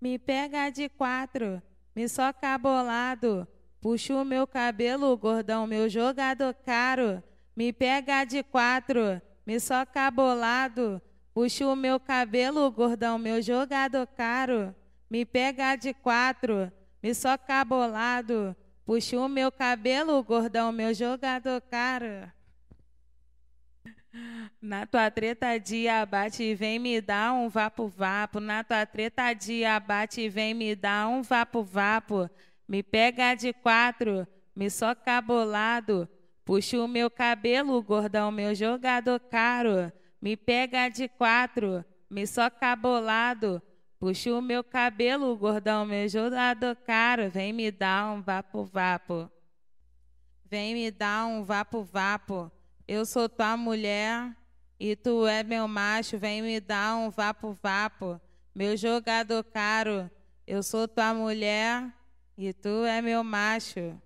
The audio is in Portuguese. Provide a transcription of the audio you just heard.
Me pega de quatro, me soca bolado. Puxa o meu cabelo, gordão, meu jogador caro. Me pega de quatro, me soca bolado. Puxa o meu cabelo, gordão, meu jogador caro. Me pega de quatro, me soca bolado. Puxa o meu cabelo, gordão, meu jogador caro. Na tua treta de abate, vem me dar um vapo-vapo. Na tua treta de abate, vem me dar um vapo-vapo. Me pega de quatro, me soca bolado. Puxa o meu cabelo, gordão, meu jogador caro. Me pega de quatro, me soca bolado. Puxa o meu cabelo, gordão, meu jogador caro. Vem me dar um vapo-vapo. Vem me dar um vapo-vapo. Eu sou tua mulher e tu é meu macho, vem me dar um vapo-vapo. Meu jogador caro, eu sou tua mulher e tu é meu macho.